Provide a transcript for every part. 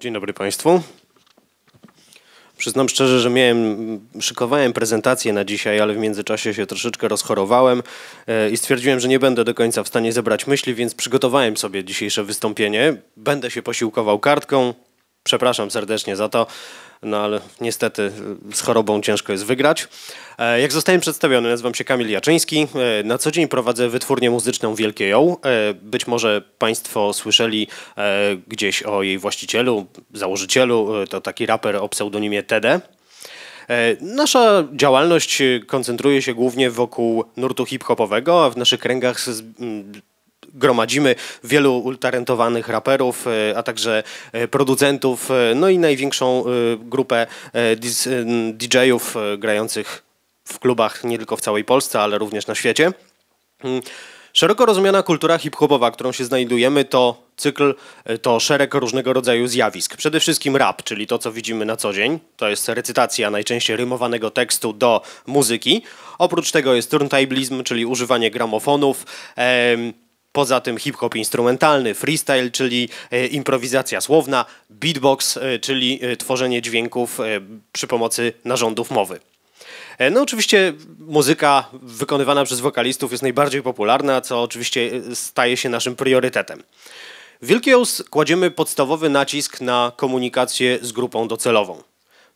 Dzień dobry Państwu. Przyznam szczerze, że miałem, szykowałem prezentację na dzisiaj, ale w międzyczasie się troszeczkę rozchorowałem e, i stwierdziłem, że nie będę do końca w stanie zebrać myśli, więc przygotowałem sobie dzisiejsze wystąpienie. Będę się posiłkował kartką, przepraszam serdecznie za to, no ale niestety z chorobą ciężko jest wygrać. E, jak zostałem przedstawiony, nazywam się Kamil Jaczyński. E, na co dzień prowadzę wytwórnię muzyczną Wielkie Ją. E, być może Państwo słyszeli gdzieś o jej właścicielu, założycielu. To taki raper o pseudonimie TD. Nasza działalność koncentruje się głównie wokół nurtu hip-hopowego, a w naszych kręgach gromadzimy wielu ultarentowanych raperów, e, a także e, producentów, e, no i największą grupę DJ-ów grających w klubach nie tylko w całej Polsce, ale również na świecie. Mm, szeroko rozumiana kultura hip-hopowa, którą się znajdujemy, to cykl, to szereg różnego rodzaju zjawisk. Przede wszystkim rap, czyli to, co widzimy na co dzień. To jest recytacja najczęściej rymowanego tekstu do muzyki. Oprócz tego jest turntablism, czyli używanie gramofonów. Poza tym hip-hop instrumentalny, freestyle, czyli e, improwizacja słowna, beatbox, e, czyli e, tworzenie dźwięków przy pomocy narządów mowy. No oczywiście muzyka wykonywana przez wokalistów jest najbardziej popularna, co oczywiście staje się naszym priorytetem. W Wielkiej kładziemy podstawowy nacisk na komunikację z grupą docelową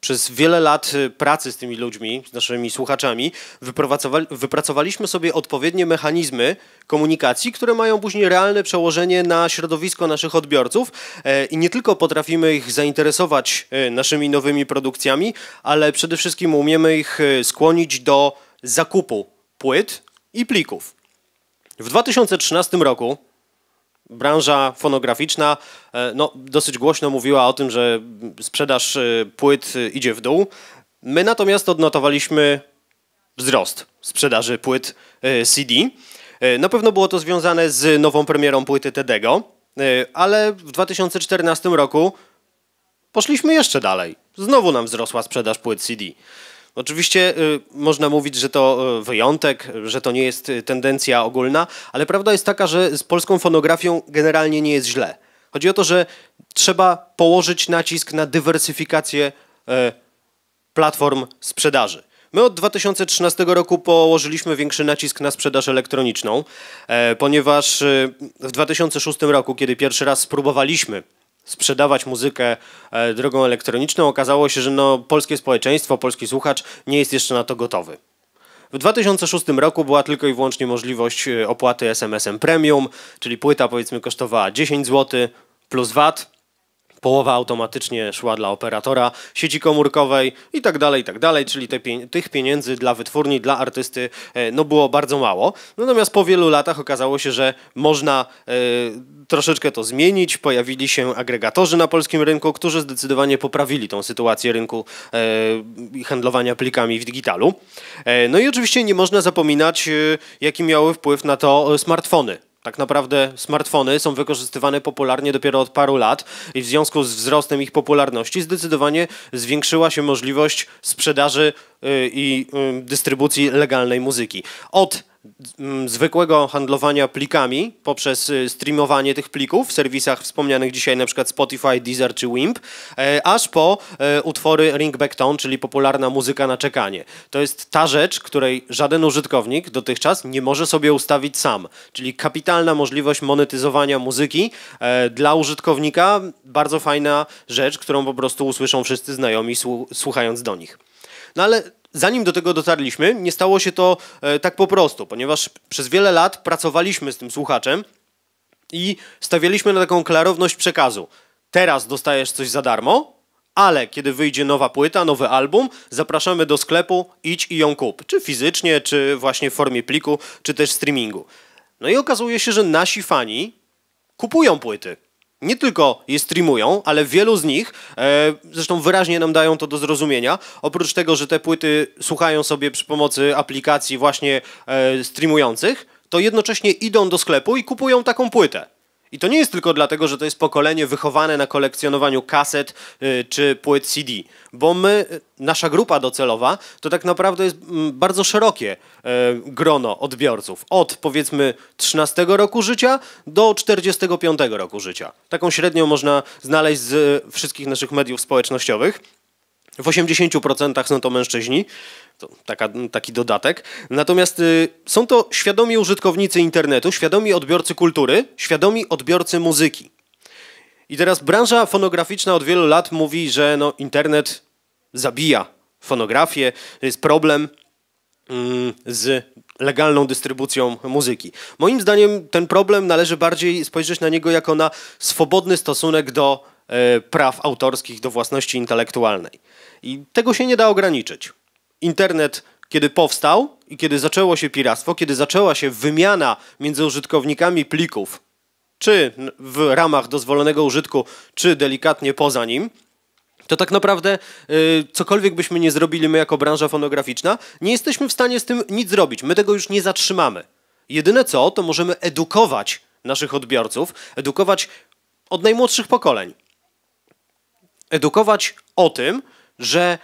przez wiele lat y, pracy z tymi ludźmi, z naszymi słuchaczami, wypracowaliśmy sobie odpowiednie mechanizmy komunikacji, które mają później realne przełożenie na środowisko naszych odbiorców e, i nie tylko potrafimy ich zainteresować e, naszymi nowymi produkcjami, ale przede wszystkim umiemy ich e, skłonić do zakupu płyt i plików. W 2013 roku branża fonograficzna e, no, dosyć głośno mówiła o tym, że sprzedaż e, płyt e, idzie w dół. My natomiast odnotowaliśmy wzrost sprzedaży płyt CD. Na pewno było to związane z nową premierą płyty Tedego, ale w 2014 roku poszliśmy jeszcze dalej. Znowu nam wzrosła sprzedaż płyt CD. Oczywiście y, można mówić, że to y, wyjątek, że to nie jest y, tendencja ogólna, ale prawda jest taka, że z polską fonografią generalnie nie jest źle. Chodzi o to, że trzeba położyć nacisk na dywersyfikację platform sprzedaży. My od 2013 roku położyliśmy większy nacisk na sprzedaż elektroniczną, e, ponieważ w 2006 roku, kiedy pierwszy raz spróbowaliśmy sprzedawać muzykę e, drogą elektroniczną, okazało się, że no, polskie społeczeństwo, polski słuchacz nie jest jeszcze na to gotowy. W 2006 roku była tylko i wyłącznie możliwość e, opłaty SMS-em premium, czyli płyta powiedzmy kosztowała 10 zł plus VAT połowa automatycznie szła dla operatora sieci komórkowej i tak dalej, i tak dalej, czyli te tych pieniędzy dla wytwórni, dla artysty e, no było bardzo mało. Natomiast po wielu latach okazało się, że można y, troszeczkę to zmienić. Pojawili się agregatorzy na polskim rynku, którzy zdecydowanie poprawili tą sytuację rynku y, handlowania plikami w digitalu. Y, no i oczywiście nie można zapominać, jaki miały wpływ na to smartfony tak naprawdę smartfony są wykorzystywane popularnie dopiero od paru lat i w związku z wzrostem ich popularności zdecydowanie zwiększyła się możliwość sprzedaży y, i y, dystrybucji legalnej muzyki. Od Mm, zwykłego handlowania plikami poprzez y, streamowanie tych plików w serwisach wspomnianych dzisiaj np. Spotify, Deezer czy Wimp, e, aż po e, utwory ringback tone, czyli popularna muzyka na czekanie. To jest ta rzecz, której żaden użytkownik dotychczas nie może sobie ustawić sam, czyli kapitalna możliwość monetyzowania muzyki e, dla użytkownika, bardzo fajna rzecz, którą po prostu usłyszą wszyscy znajomi słuchając do nich. No ale Zanim do tego dotarliśmy, nie stało się to e, tak po prostu, ponieważ przez wiele lat pracowaliśmy z tym słuchaczem i stawialiśmy na taką klarowność przekazu. Teraz dostajesz coś za darmo, ale kiedy wyjdzie nowa płyta, nowy album, zapraszamy do sklepu, idź i ją kup. Czy fizycznie, czy właśnie w formie pliku, czy też streamingu. No i okazuje się, że nasi fani kupują płyty nie tylko je streamują, ale wielu z nich, e, zresztą wyraźnie nam dają to do zrozumienia, oprócz tego, że te płyty słuchają sobie przy pomocy aplikacji właśnie e, streamujących, to jednocześnie idą do sklepu i kupują taką płytę. I to nie jest tylko dlatego, że to jest pokolenie wychowane na kolekcjonowaniu kaset y, czy płyt CD, bo my, y, nasza grupa docelowa, to tak naprawdę jest mm, bardzo szerokie y, grono odbiorców. Od powiedzmy 13 roku życia do 45 roku życia. Taką średnią można znaleźć z wszystkich naszych mediów społecznościowych. W 80% są to mężczyźni. To taka, taki dodatek. Natomiast y, są to świadomi użytkownicy internetu, świadomi odbiorcy kultury, świadomi odbiorcy muzyki. I teraz branża fonograficzna od wielu lat mówi, że no, internet zabija fonografię, jest problem mm, z legalną dystrybucją muzyki. Moim zdaniem ten problem należy bardziej spojrzeć na niego jako na swobodny stosunek do E, praw autorskich do własności intelektualnej. I tego się nie da ograniczyć. Internet, kiedy powstał i kiedy zaczęło się piractwo, kiedy zaczęła się wymiana między użytkownikami plików, czy w ramach dozwolonego użytku, czy delikatnie poza nim, to tak naprawdę e, cokolwiek byśmy nie zrobili my jako branża fonograficzna, nie jesteśmy w stanie z tym nic zrobić. My tego już nie zatrzymamy. Jedyne co, to możemy edukować naszych odbiorców, edukować od najmłodszych pokoleń edukować o tym, że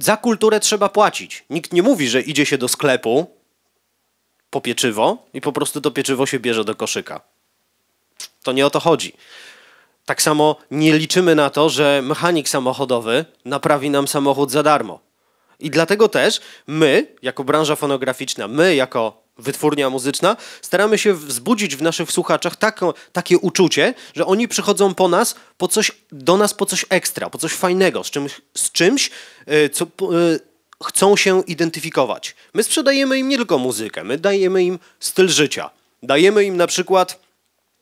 za kulturę trzeba płacić. Nikt nie mówi, że idzie się do sklepu po pieczywo i po prostu to pieczywo się bierze do koszyka. To nie o to chodzi. Tak samo nie liczymy na to, że mechanik samochodowy naprawi nam samochód za darmo. I dlatego też my, jako branża fonograficzna, my, jako wytwórnia muzyczna, staramy się wzbudzić w naszych słuchaczach takie uczucie, że oni przychodzą po nas, po coś, do nas po coś ekstra, po coś fajnego, z czymś, z czymś e, co, e, chcą się identyfikować. My sprzedajemy im nie tylko muzykę, my dajemy im styl życia. Dajemy im na przykład,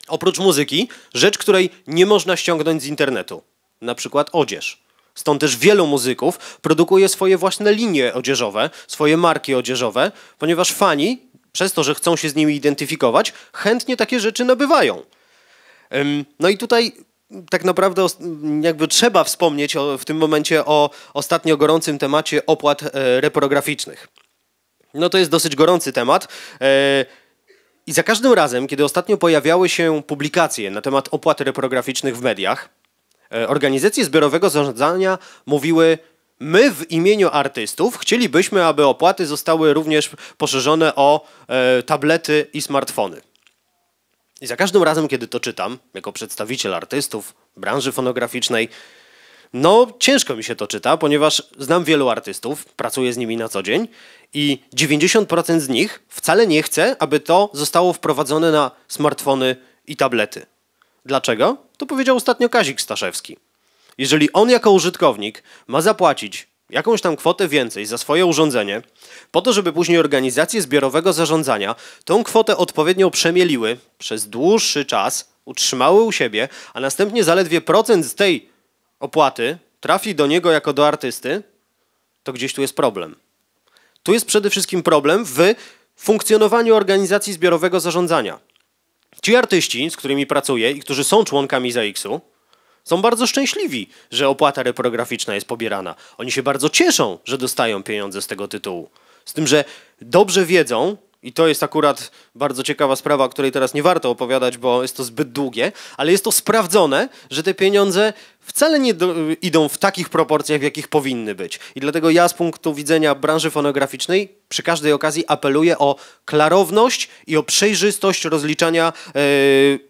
oprócz muzyki, rzecz, której nie można ściągnąć z internetu. Na przykład odzież. Stąd też wielu muzyków produkuje swoje własne linie odzieżowe, swoje marki odzieżowe, ponieważ fani przez to, że chcą się z nimi identyfikować, chętnie takie rzeczy nabywają. No i tutaj tak naprawdę jakby trzeba wspomnieć o, w tym momencie o ostatnio gorącym temacie opłat e, reprograficznych. No to jest dosyć gorący temat. E, I za każdym razem, kiedy ostatnio pojawiały się publikacje na temat opłat reprograficznych w mediach, e, organizacje zbiorowego zarządzania mówiły, My w imieniu artystów chcielibyśmy, aby opłaty zostały również poszerzone o e, tablety i smartfony. I za każdym razem, kiedy to czytam, jako przedstawiciel artystów branży fonograficznej, no ciężko mi się to czyta, ponieważ znam wielu artystów, pracuję z nimi na co dzień i 90% z nich wcale nie chce, aby to zostało wprowadzone na smartfony i tablety. Dlaczego? To powiedział ostatnio Kazik Staszewski. Jeżeli on jako użytkownik ma zapłacić jakąś tam kwotę więcej za swoje urządzenie, po to, żeby później organizacje zbiorowego zarządzania tą kwotę odpowiednio przemieliły przez dłuższy czas, utrzymały u siebie, a następnie zaledwie procent z tej opłaty trafi do niego jako do artysty, to gdzieś tu jest problem. Tu jest przede wszystkim problem w funkcjonowaniu organizacji zbiorowego zarządzania. Ci artyści, z którymi pracuję i którzy są członkami ZAX-u, są bardzo szczęśliwi, że opłata reprograficzna jest pobierana. Oni się bardzo cieszą, że dostają pieniądze z tego tytułu. Z tym, że dobrze wiedzą, i to jest akurat bardzo ciekawa sprawa, o której teraz nie warto opowiadać, bo jest to zbyt długie, ale jest to sprawdzone, że te pieniądze wcale nie do, idą w takich proporcjach, w jakich powinny być. I dlatego ja z punktu widzenia branży fonograficznej przy każdej okazji apeluję o klarowność i o przejrzystość rozliczania. Yy,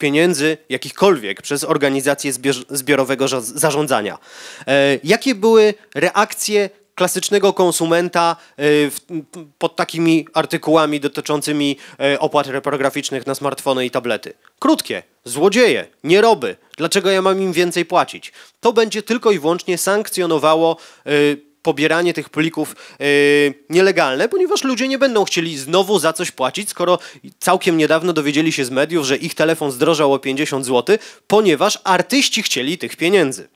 pieniędzy jakichkolwiek przez organizację zbiorowego zarządzania. E, jakie były reakcje klasycznego konsumenta e, pod takimi artykułami dotyczącymi e, opłat reprograficznych na smartfony i tablety? Krótkie. Złodzieje, nieroby. Dlaczego ja mam im więcej płacić? To będzie tylko i wyłącznie sankcjonowało pobieranie tych plików yy, nielegalne, ponieważ ludzie nie będą chcieli znowu za coś płacić, skoro całkiem niedawno dowiedzieli się z mediów, że ich telefon zdrożał o 50 zł, ponieważ artyści chcieli tych pieniędzy.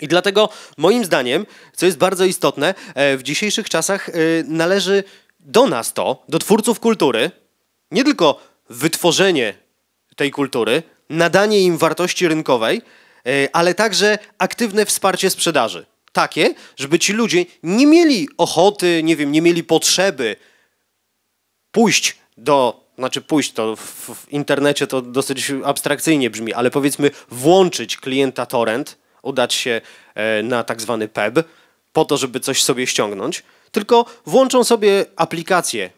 I dlatego moim zdaniem, co jest bardzo istotne, e, w dzisiejszych czasach e, należy do nas to, do twórców kultury, nie tylko wytworzenie tej kultury, nadanie im wartości rynkowej, e, ale także aktywne wsparcie sprzedaży. Takie, żeby ci ludzie nie mieli ochoty, nie wiem, nie mieli potrzeby pójść do, znaczy pójść to w, w internecie to dosyć abstrakcyjnie brzmi, ale powiedzmy włączyć klienta torrent, udać się e, na tak zwany PEB po to, żeby coś sobie ściągnąć, tylko włączą sobie aplikację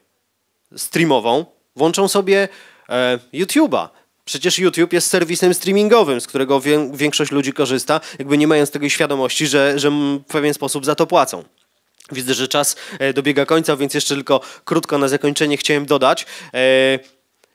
streamową, włączą sobie e, YouTube'a, Przecież YouTube jest serwisem streamingowym, z którego większość ludzi korzysta, jakby nie mając tego świadomości, że, że w pewien sposób za to płacą. Widzę, że czas e, dobiega końca, więc jeszcze tylko krótko na zakończenie chciałem dodać. Yy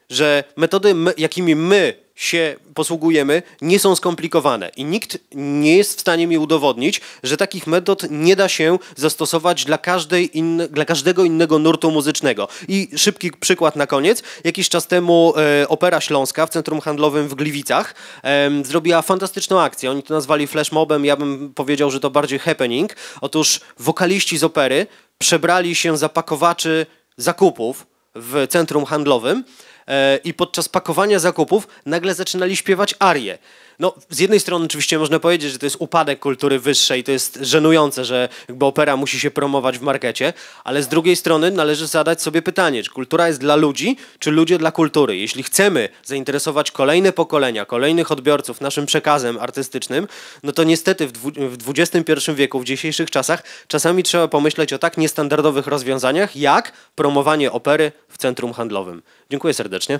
że metody, jakimi my się posługujemy, nie są skomplikowane i nikt nie jest w stanie mi udowodnić, że takich metod nie da się zastosować dla, każdej dla każdego innego nurtu muzycznego. I szybki przykład na koniec. Jakiś czas temu e, Opera Śląska w Centrum Handlowym w Gliwicach e, zrobiła fantastyczną akcję. Oni to nazwali flashmobem, ja bym powiedział, że to bardziej happening. Otóż wokaliści z opery przebrali się za pakowaczy zakupów w centrum handlowym E, i podczas pakowania zakupów nagle zaczynali śpiewać arie. No, z jednej strony oczywiście można powiedzieć, że to jest upadek kultury wyższej, to jest żenujące, że jakby opera musi się promować w markecie, ale z drugiej strony należy zadać sobie pytanie, czy kultura jest dla ludzi, czy ludzie dla kultury. Jeśli chcemy zainteresować kolejne pokolenia, kolejnych odbiorców naszym przekazem artystycznym, no to niestety w XXI wieku, w dzisiejszych czasach, czasami trzeba pomyśleć o tak niestandardowych rozwiązaniach, jak promowanie opery w centrum handlowym. Dziękuję serdecznie serdecznie.